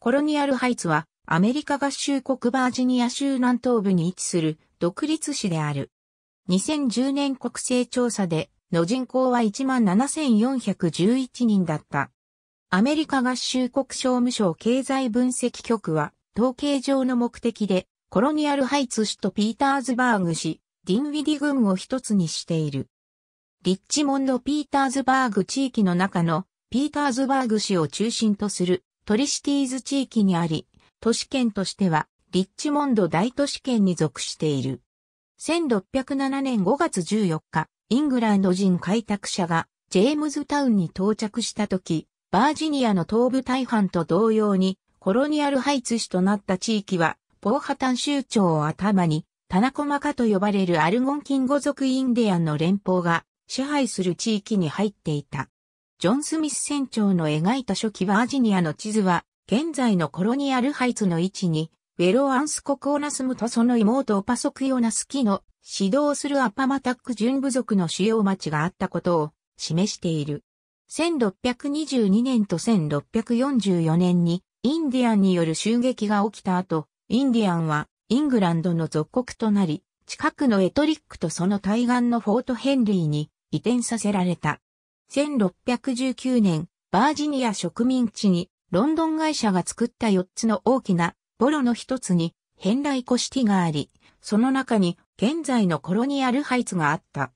コロニアルハイツは、アメリカ合衆国バージニア州南東部に位置する独立市である。2010年国勢調査で、の人口は17,411人だった。アメリカ合衆国商務省経済分析局は、統計上の目的で、コロニアルハイツ市とピーターズバーグ市、ディンウィディ郡を一つにしている。リッチモンド・ピーターズバーグ地域の中のピーターズバーグ市を中心とするトリシティーズ地域にあり、都市圏としてはリッチモンド大都市圏に属している。1607年5月14日、イングランド人開拓者がジェームズタウンに到着した時、バージニアの東部大半と同様にコロニアルハイツ市となった地域は、ポーハタン州長を頭に、タナコマカと呼ばれるアルゴンキン語族インディアンの連邦が支配する地域に入っていた。ジョン・スミス船長の描いた初期バージニアの地図は、現在のコロニアルハイツの位置に、ウェロアンス国オナスムとその妹オパソクヨナスキの指導するアパマタック純部族の主要町があったことを示している。1622年と1644年にインディアンによる襲撃が起きた後、インディアンはイングランドの属国となり、近くのエトリックとその対岸のフォートヘンリーに移転させられた。1619年、バージニア植民地にロンドン会社が作った4つの大きなボロの一つにヘンライコシティがあり、その中に現在のコロニアルハイツがあった。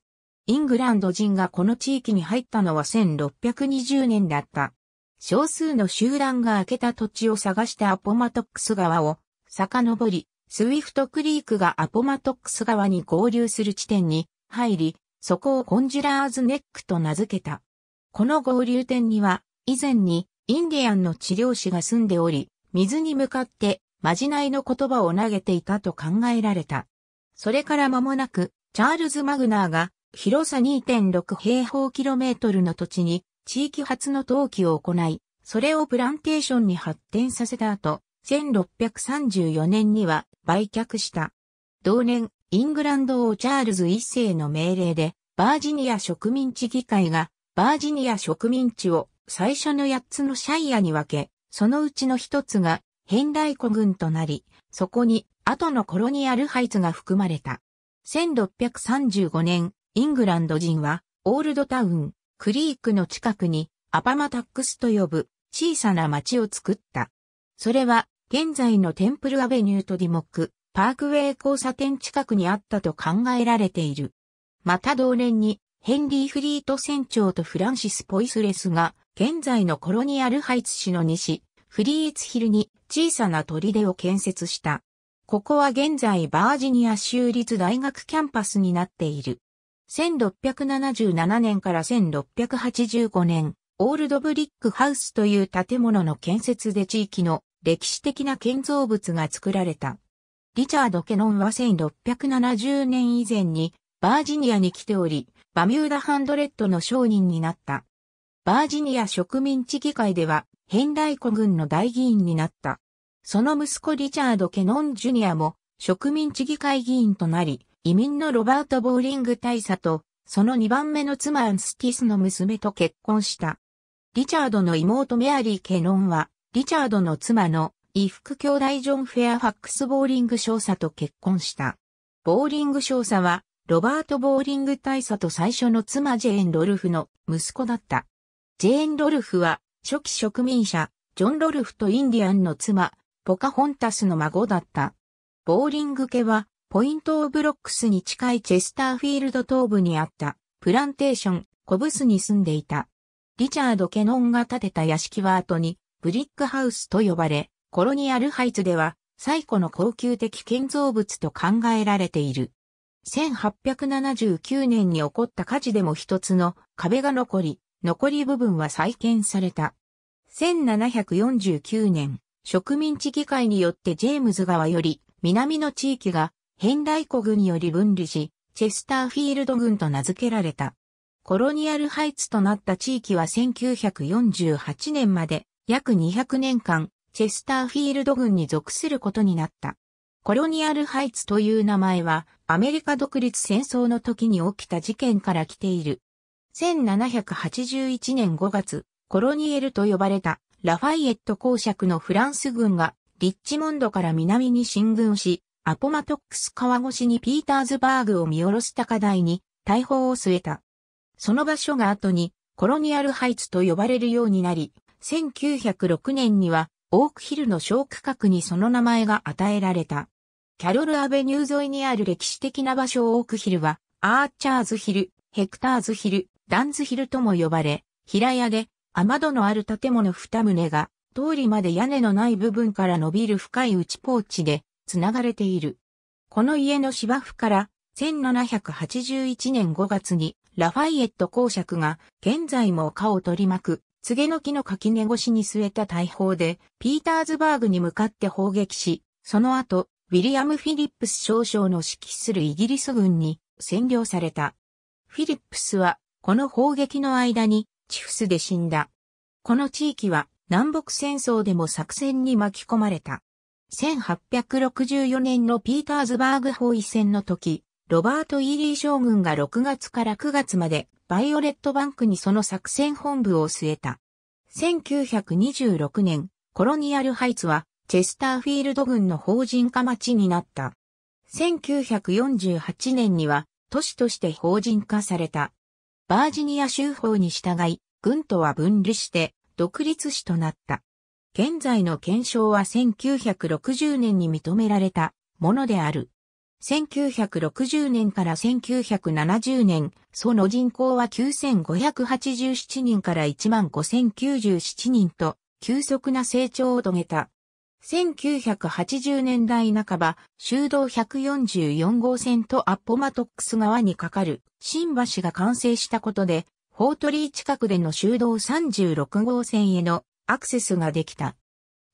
イングランド人がこの地域に入ったのは1620年だった。少数の集団が開けた土地を探してアポマトックス川を遡り、スウィフトクリークがアポマトックス川に合流する地点に入り、そこをコンジュラーズネックと名付けた。この合流点には、以前にインディアンの治療師が住んでおり、水に向かって、まじないの言葉を投げていたと考えられた。それから間もなく、チャールズ・マグナーが、広さ2.6平方キロメートルの土地に、地域初の陶器を行い、それをプランテーションに発展させた後、1634年には売却した。同年、イングランド王チャールズ一世の命令で、バージニア植民地議会が、バージニア植民地を最初の8つのシャイアに分け、そのうちの1つが、ヘンライコとなり、そこに、後のコロニアルハイツが含まれた。1635年、イングランド人は、オールドタウン、クリークの近くに、アパマタックスと呼ぶ、小さな町を作った。それは、現在のテンプルアベニューとディモック、パークウェイ交差点近くにあったと考えられている。また同年に、ヘンリー・フリート船長とフランシス・ポイスレスが、現在のコロニアルハイツ市の西、フリーツヒルに小さな砦を建設した。ここは現在バージニア州立大学キャンパスになっている。1677年から1685年、オールドブリックハウスという建物の建設で地域の歴史的な建造物が作られた。リチャード・ケノンは1670年以前にバージニアに来ており、バミューダハンドレッドの商人になった。バージニア植民地議会では、ヘンライコ軍の大議員になった。その息子リチャード・ケノン・ジュニアも植民地議会議員となり、移民のロバート・ボーリング大佐と、その2番目の妻アンスティスの娘と結婚した。リチャードの妹メアリー・ケノンは、リチャードの妻の衣服兄弟ジョン・フェアファックス・ボーリング少佐と結婚した。ボーリング少佐は、ロバート・ボーリング大佐と最初の妻ジェーン・ロルフの息子だった。ジェーン・ロルフは、初期植民者、ジョン・ロルフとインディアンの妻、ポカホンタスの孫だった。ボーリング家は、ポイント・オブ・ロックスに近いチェスターフィールド東部にあった、プランテーション、コブスに住んでいた。リチャード・ケノンが建てた屋敷は後に、ブリックハウスと呼ばれ、コロニアルハイツでは最古の高級的建造物と考えられている。1879年に起こった火事でも一つの壁が残り、残り部分は再建された。1749年、植民地議会によってジェームズ川より南の地域が変大湖群により分離し、チェスターフィールド群と名付けられた。コロニアルハイツとなった地域は1948年まで約200年間チェスターフィールド軍に属することになった。コロニアルハイツという名前は、アメリカ独立戦争の時に起きた事件から来ている。1781年5月、コロニエルと呼ばれたラファイエット公爵のフランス軍がリッチモンドから南に進軍し、アポマトックス川越しにピーターズバーグを見下ろす高台に大砲を据えた。その場所が後にコロニアルハイツと呼ばれるようになり、1906年にはオークヒルの小区画にその名前が与えられた。キャロルアベニュー沿いにある歴史的な場所オークヒルは、アーチャーズヒル、ヘクターズヒル、ダンズヒルとも呼ばれ、平屋で、雨戸のある建物二棟が、通りまで屋根のない部分から伸びる深い内ポーチで、繋がれている。この家の芝生から、1781年5月に、ラファイエット公爵が、現在も丘を取り巻く、告げの木の垣根越しに据えた大砲で、ピーターズバーグに向かって砲撃し、その後、ウィリアム・フィリップス少将の指揮するイギリス軍に占領された。フィリップスは、この砲撃の間に、チフスで死んだ。この地域は、南北戦争でも作戦に巻き込まれた。1864年のピーターズバーグ包囲戦の時、ロバート・イーリー将軍が6月から9月までバイオレットバンクにその作戦本部を据えた。1926年、コロニアルハイツは、チェスターフィールド軍の法人化町になった。1948年には、都市として法人化された。バージニア州法に従い、軍とは分離して、独立市となった。現在の検証は1960年に認められたものである。1960年から1970年、その人口は9587人から15097人と、急速な成長を遂げた。1980年代半ば、修道144号線とアッポマトックス川に架かる新橋が完成したことで、ホートリー近くでの修道36号線へのアクセスができた。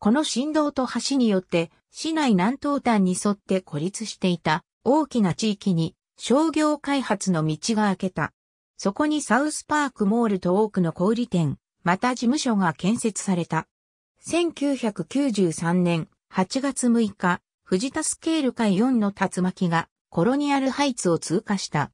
この振動と橋によって、市内南東端に沿って孤立していた大きな地域に商業開発の道が開けた。そこにサウスパークモールと多くの小売店、また事務所が建設された。1993年8月6日、藤田スケール界4の竜巻がコロニアルハイツを通過した。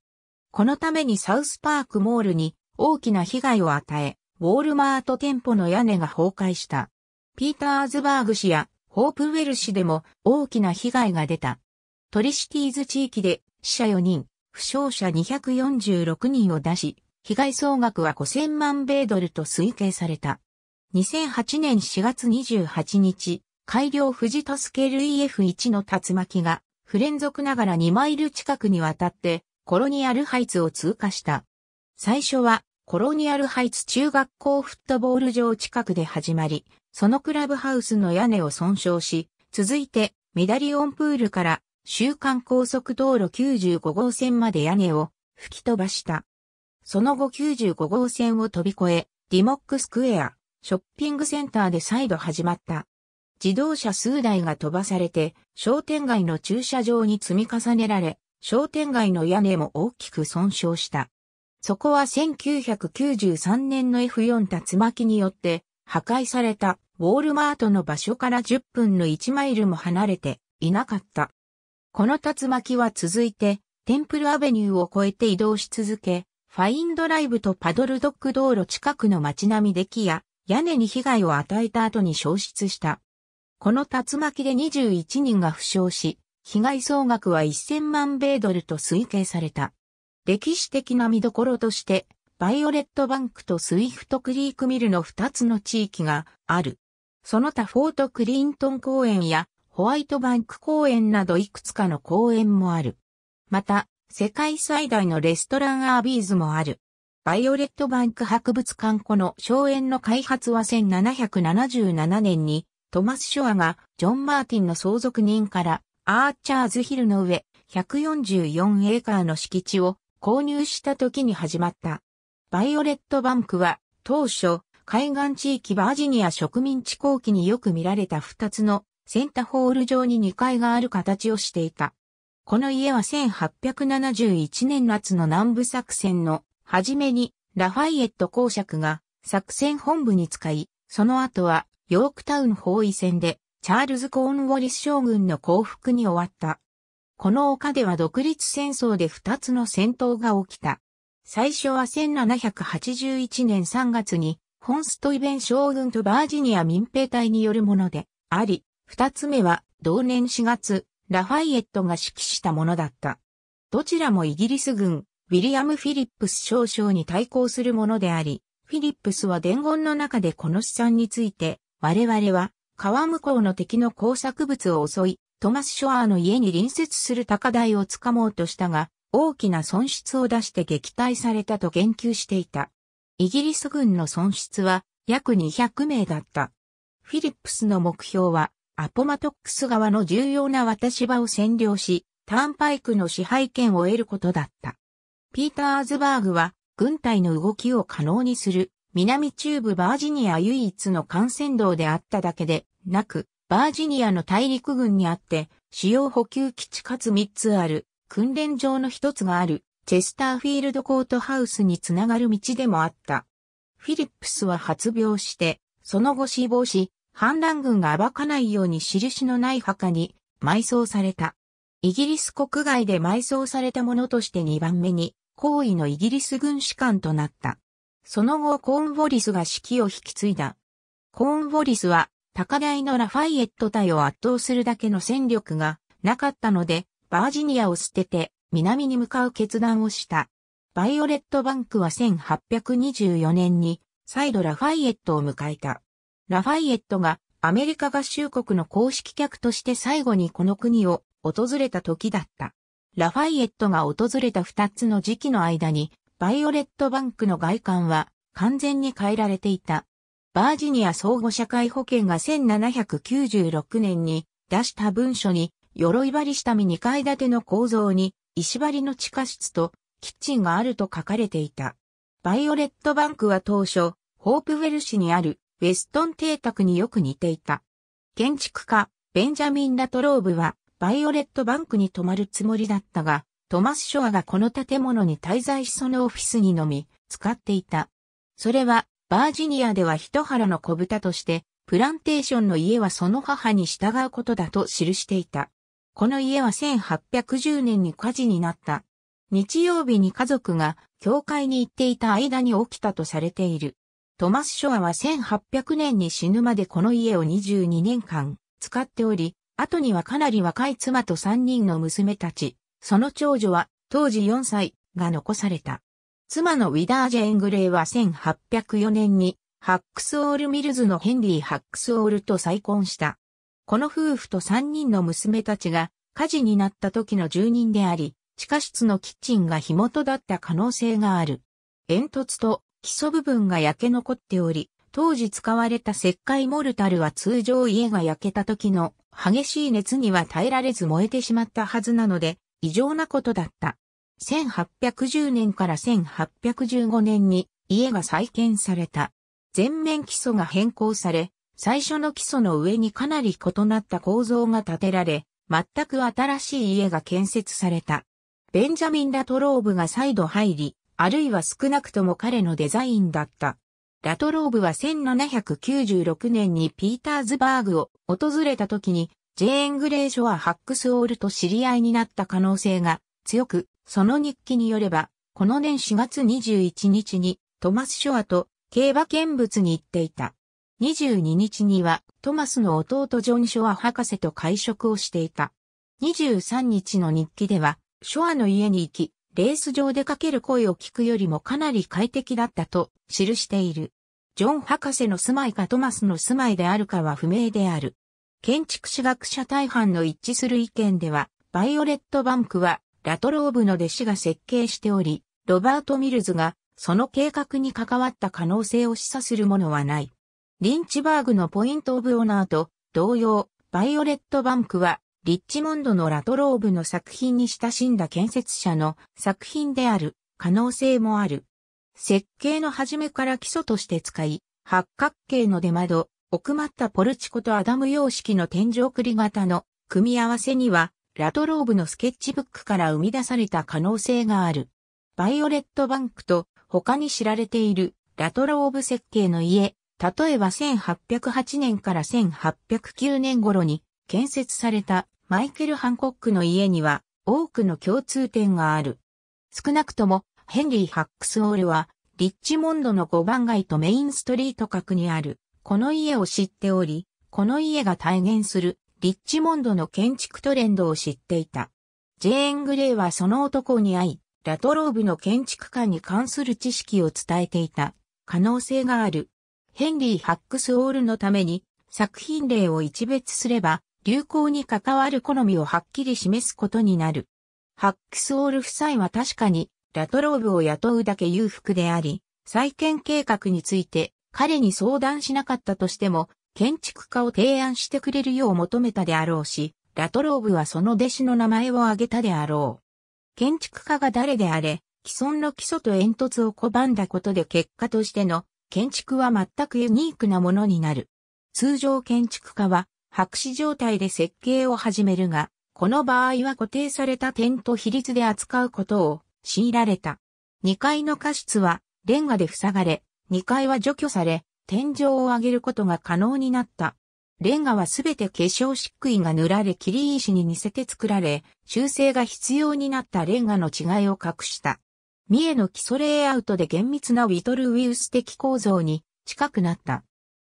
このためにサウスパークモールに大きな被害を与え、ウォールマート店舗の屋根が崩壊した。ピーターズバーグ市やホープウェル市でも大きな被害が出た。トリシティーズ地域で死者4人、負傷者246人を出し、被害総額は5000万米ドルと推計された。2008年4月28日、改良富士トスケル EF1 の竜巻が、不連続ながら2マイル近くにわたって、コロニアルハイツを通過した。最初は、コロニアルハイツ中学校フットボール場近くで始まり、そのクラブハウスの屋根を損傷し、続いて、ミダリオンプールから週刊高速道路95号線まで屋根を吹き飛ばした。その後95号線を飛び越え、ディモックスクエア、ショッピングセンターで再度始まった。自動車数台が飛ばされて、商店街の駐車場に積み重ねられ、商店街の屋根も大きく損傷した。そこは1993年の F4 竜巻によって破壊されたウォールマートの場所から10分の1マイルも離れていなかった。この竜巻は続いて、テンプルアベニューを越えて移動し続け、ファインドライブとパドルドック道路近くの街並みで木や屋根に被害を与えた後に消失した。この竜巻で21人が負傷し、被害総額は1000万米ドルと推計された。歴史的な見どころとして、バイオレットバンクとスイフトクリークミルの2つの地域がある。その他フォートクリントン公園やホワイトバンク公園などいくつかの公園もある。また、世界最大のレストランアービーズもある。バイオレットバンク博物館この荘園の開発は1777年にトマス・ショアがジョン・マーティンの相続人からアーチャーズヒルの上144エーカーの敷地を購入した時に始まった。バイオレットバンクは当初海岸地域バージニア植民地後期によく見られた二つのセンターホール上に2階がある形をしていた。この家は1871年夏の南部作戦の初めにラファイエット公爵が作戦本部に使い、その後はヨークタウン包囲戦でチャールズ・コーンウォリス将軍の降伏に終わった。この丘では独立戦争で2つの戦闘が起きた。最初は1781年3月に、ホンストイベン将軍とバージニア民兵隊によるもので、あり、二つ目は同年4月、ラファイエットが指揮したものだった。どちらもイギリス軍、ウィリアム・フィリップス少将に対抗するものであり、フィリップスは伝言の中でこの試算について、我々は川向こうの敵の工作物を襲い、トマス・ショアーの家に隣接する高台をつかもうとしたが、大きな損失を出して撃退されたと言及していた。イギリス軍の損失は約200名だった。フィリップスの目標はアポマトックス側の重要な渡し場を占領し、ターンパイクの支配権を得ることだった。ピーターズバーグは、軍隊の動きを可能にする、南中部バージニア唯一の幹線道であっただけで、なく、バージニアの大陸軍にあって、主要補給基地かつ3つある、訓練場の1つがある、チェスターフィールドコートハウスにつながる道でもあった。フィリップスは発病して、その後死亡し、反乱軍が暴かないように印のない墓に埋葬された。イギリス国外で埋葬されたものとして2番目に、高位のイギリス軍士官となった。その後コーンウォリスが指揮を引き継いだ。コーンウォリスは高台のラファイエット隊を圧倒するだけの戦力がなかったので、バージニアを捨てて南に向かう決断をした。バイオレットバンクは1824年に再度ラファイエットを迎えた。ラファイエットがアメリカ合衆国の公式客として最後にこの国を訪れた時だった。ラファイエットが訪れた二つの時期の間に、バイオレットバンクの外観は完全に変えられていた。バージニア相互社会保険が1796年に出した文書に、鎧張り下見2階建ての構造に、石張りの地下室とキッチンがあると書かれていた。バイオレットバンクは当初、ホープウェル市にあるウェストン邸宅によく似ていた。建築家、ベンジャミン・ラトローブは、バイオレットバンクに泊まるつもりだったが、トマス・ショアがこの建物に滞在しそのオフィスにのみ、使っていた。それは、バージニアでは一腹の小豚として、プランテーションの家はその母に従うことだと記していた。この家は1810年に火事になった。日曜日に家族が教会に行っていた間に起きたとされている。トマス・ショアは1800年に死ぬまでこの家を22年間使っており、後にはかなり若い妻と3人の娘たち、その長女は当時4歳が残された。妻のウィダー・ジェエン・グレイは1804年にハックスオール・ミルズのヘンリー・ハックスオールと再婚した。この夫婦と3人の娘たちが火事になった時の住人であり、地下室のキッチンが火元だった可能性がある。煙突と基礎部分が焼け残っており、当時使われた石灰モルタルは通常家が焼けた時の激しい熱には耐えられず燃えてしまったはずなので、異常なことだった。1810年から1815年に家が再建された。全面基礎が変更され、最初の基礎の上にかなり異なった構造が建てられ、全く新しい家が建設された。ベンジャミン・ラトローブが再度入り、あるいは少なくとも彼のデザインだった。ラトローブは1796年にピーターズバーグを訪れた時に、ジェーン・グレーショア・ハックスオールと知り合いになった可能性が強く、その日記によれば、この年4月21日にトマス・ショアと競馬見物に行っていた。22日にはトマスの弟ジョン・ショア博士と会食をしていた。23日の日記では、ショアの家に行き、レース上でかける声を聞くよりもかなり快適だったと記している。ジョン博士の住まいかトマスの住まいであるかは不明である。建築士学者大半の一致する意見では、バイオレットバンクはラトローブの弟子が設計しており、ロバート・ミルズがその計画に関わった可能性を示唆するものはない。リンチバーグのポイント・オブ・オナーと同様、バイオレット・バンクはリッチモンドのラトローブの作品に親しんだ建設者の作品である可能性もある。設計の初めから基礎として使い、八角形の出窓、奥まったポルチコとアダム様式の天井繰り型の組み合わせには、ラトローブのスケッチブックから生み出された可能性がある。バイオレットバンクと他に知られているラトローブ設計の家、例えば1808年から1809年頃に建設されたマイケル・ハンコックの家には多くの共通点がある。少なくとも、ヘンリー・ハックスオールは、リッチモンドの5番街とメインストリート角にある、この家を知っており、この家が体現する、リッチモンドの建築トレンドを知っていた。ジェーン・グレイはその男に会い、ラトローブの建築家に関する知識を伝えていた可能性がある。ヘンリー・ハックスオールのために作品例を一別すれば流行に関わる好みをはっきり示すことになる。ハックスオール夫妻は確かに、ラトローブを雇うだけ裕福であり、再建計画について彼に相談しなかったとしても、建築家を提案してくれるよう求めたであろうし、ラトローブはその弟子の名前を挙げたであろう。建築家が誰であれ、既存の基礎と煙突を拒んだことで結果としての建築は全くユニークなものになる。通常建築家は白紙状態で設計を始めるが、この場合は固定された点と比率で扱うことを強いられた。2階の過失はレンガで塞がれ、2階は除去され、天井を上げることが可能になった。レンガはすべて化粧漆喰が塗られ切り石に似せて作られ、修正が必要になったレンガの違いを隠した。三重の基礎レイアウトで厳密なウィトルウィウス的構造に近くなった。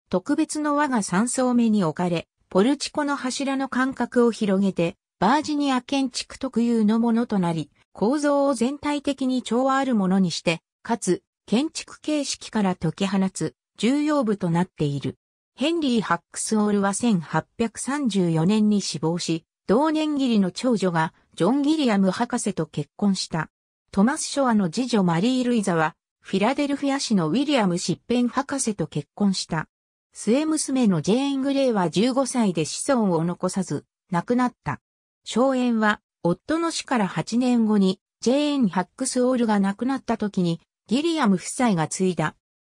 特別の輪が3層目に置かれ、ポルチコの柱の間隔を広げて、バージニア建築特有のものとなり、構造を全体的に調和あるものにして、かつ、建築形式から解き放つ、重要部となっている。ヘンリー・ハックスオールは1834年に死亡し、同年義理の長女が、ジョン・ギリアム博士と結婚した。トマス・ショアの次女マリー・ルイザは、フィラデルフィア市のウィリアム・シッペン博士と結婚した。末娘のジェーン・グレイは15歳で子孫を残さず、亡くなった。荘園は、夫の死から8年後に、ジェーン・ハックス・オールが亡くなった時に、ギリアム夫妻が継いだ。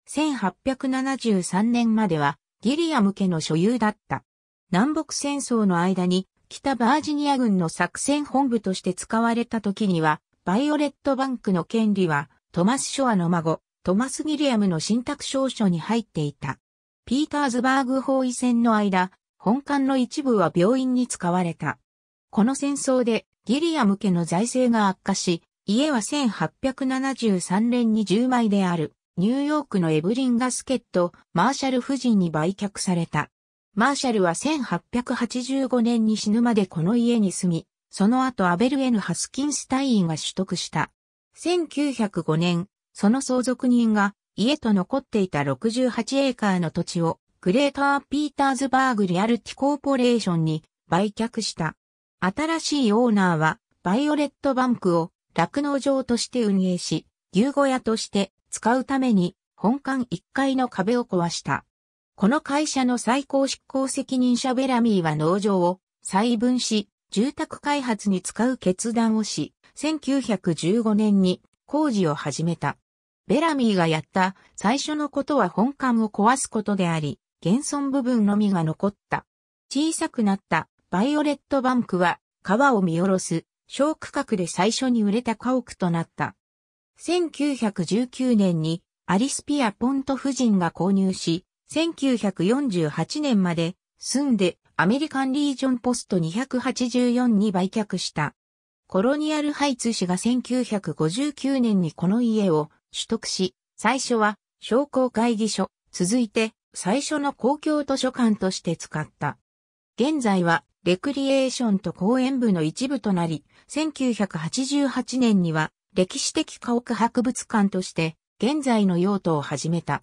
1873年までは、ギリアム家の所有だった。南北戦争の間に、北バージニア軍の作戦本部として使われた時には、バイオレットバンクの権利は、トマス・ショアの孫、トマス・ギリアムの信託証書に入っていた。ピーターズバーグ包囲戦の間、本館の一部は病院に使われた。この戦争でギリアム家の財政が悪化し、家は1873年に10枚である、ニューヨークのエブリン・ガスケット、マーシャル夫人に売却された。マーシャルは1885年に死ぬまでこの家に住み、その後アベル・エヌ・ハスキンスタインが取得した。1905年、その相続人が家と残っていた68エーカーの土地をグレーター・ピーターズバーグ・リアルティ・コーポレーションに売却した。新しいオーナーはバイオレットバンクを酪農場として運営し、牛小屋として使うために本館1階の壁を壊した。この会社の最高執行責任者ベラミーは農場を細分し、住宅開発に使う決断をし、1915年に工事を始めた。ベラミーがやった最初のことは本館を壊すことであり、現存部分のみが残った。小さくなったバイオレットバンクは川を見下ろす小区画で最初に売れた家屋となった。1919年にアリスピア・ポント夫人が購入し、1948年まで住んでアメリカンリージョンポスト284に売却した。コロニアルハイツ氏が1959年にこの家を取得し、最初は商工会議所、続いて最初の公共図書館として使った。現在はレクリエーションと公園部の一部となり、1988年には歴史的家屋博物館として現在の用途を始めた。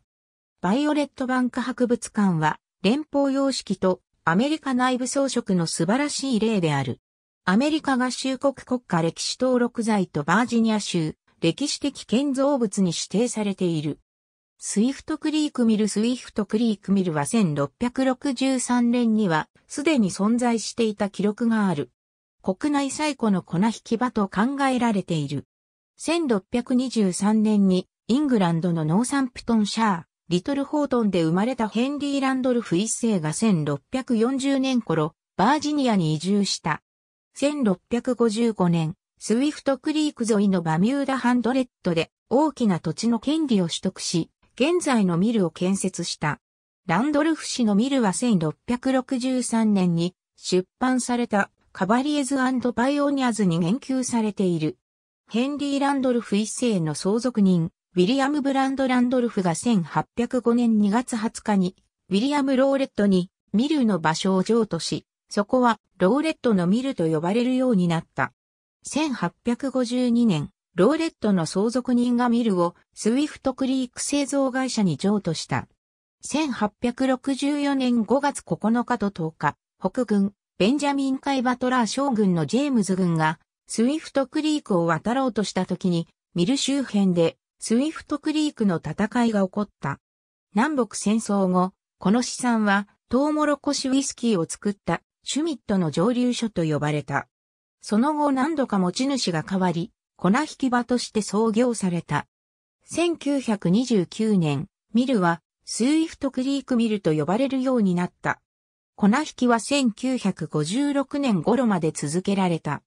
バイオレットバンク博物館は連邦様式とアメリカ内部装飾の素晴らしい例である。アメリカ合衆国国家歴史登録財とバージニア州、歴史的建造物に指定されている。スイフトクリークミルスイフトクリークミルは1663年にはすでに存在していた記録がある。国内最古の粉引き場と考えられている。1623年にイングランドのノーサンプトンシャー、リトルホートンで生まれたヘンリー・ランドルフ一世が1640年頃、バージニアに移住した。1655年、スウィフトクリーク沿いのバミューダハンドレッドで大きな土地の権利を取得し、現在のミルを建設した。ランドルフ氏のミルは1663年に出版されたカバリエズパイオニアズに言及されている。ヘンリー・ランドルフ一世の相続人、ウィリアム・ブランド・ランドルフが1805年2月20日に、ウィリアム・ローレットにミルの場所を譲渡し、そこはローレットのミルと呼ばれるようになった。1852年、ローレットの相続人がミルをスウィフトクリーク製造会社に譲渡した。1864年5月9日と10日、北軍、ベンジャミン・カイバトラー将軍のジェームズ軍が、スウィフトクリークを渡ろうとした時に、ミル周辺で、スウィフトクリークの戦いが起こった。南北戦争後、この資産は、トウモロコシウイスキーを作った、シュミットの蒸留所と呼ばれた。その後何度か持ち主が変わり、粉引き場として創業された。1929年、ミルは、スイフトクリークミルと呼ばれるようになった。粉引きは1956年頃まで続けられた。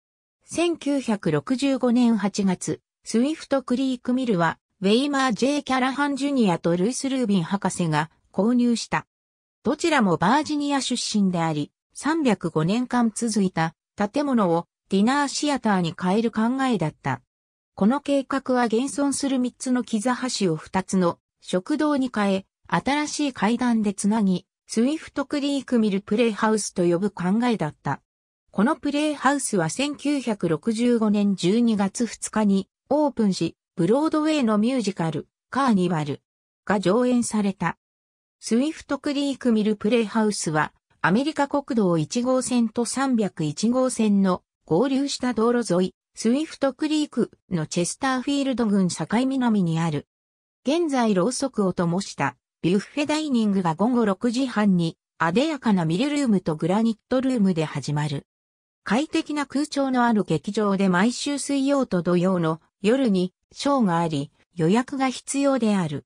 1965年8月、スイフトクリークミルは、ウェイマー・ J・ キャラハン・ジュニアとルイス・ルービン博士が購入した。どちらもバージニア出身であり、305年間続いた建物をディナーシアターに変える考えだった。この計画は現存する3つの木座橋を2つの食堂に変え、新しい階段でつなぎ、スイフトクリークミルプレイハウスと呼ぶ考えだった。このプレイハウスは1965年12月2日にオープンし、ブロードウェイのミュージカル、カーニバルが上演された。スイフトクリークミルプレイハウスは、アメリカ国道1号線と301号線の合流した道路沿い、スウィフトクリークのチェスターフィールド郡境南にある。現在ろうそくを灯したビュッフェダイニングが午後6時半に、あでやかなミルルームとグラニットルームで始まる。快適な空調のある劇場で毎週水曜と土曜の夜にショーがあり、予約が必要である。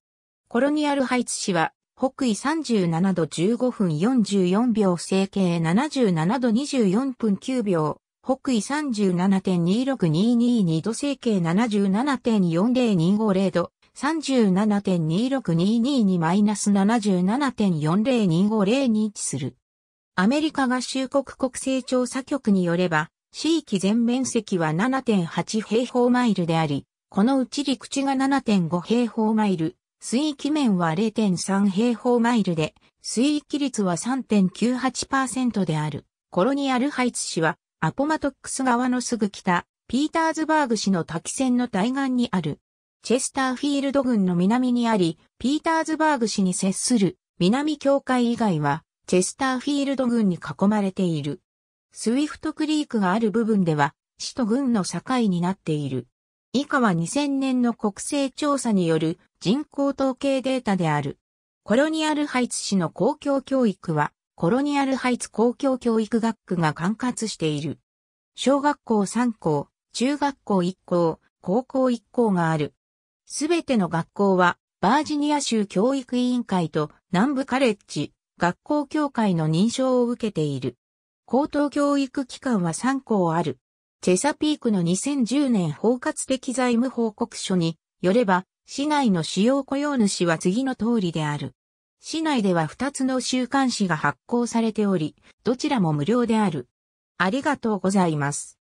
コロニアルハイツ市は、北緯37度15分44秒、整形77度24分9秒、北緯37.26222度整形77.40250度37.26222マイナス77.40250に位置する。アメリカ合衆国国勢調査局によれば、地域全面積は7.8平方マイルであり、このうち陸地が7.5平方マイル、水域面は0.3平方マイルで、水域率は3.98%である。コロニアルハイツ市はアポマトックス川のすぐ北、ピーターズバーグ市の滝線の対岸にある。チェスターフィールド郡の南にあり、ピーターズバーグ市に接する南境界以外は、チェスターフィールド郡に囲まれている。スウィフトクリークがある部分では、市と郡の境になっている。以下は2000年の国勢調査による人口統計データである。コロニアルハイツ市の公共教育は、コロニアルハイツ公共教育学区が管轄している。小学校3校、中学校1校、高校1校がある。すべての学校は、バージニア州教育委員会と南部カレッジ、学校協会の認証を受けている。高等教育機関は3校ある。チェサピークの2010年包括的財務報告書によれば、市内の主要雇用主は次の通りである。市内では2つの週刊誌が発行されており、どちらも無料である。ありがとうございます。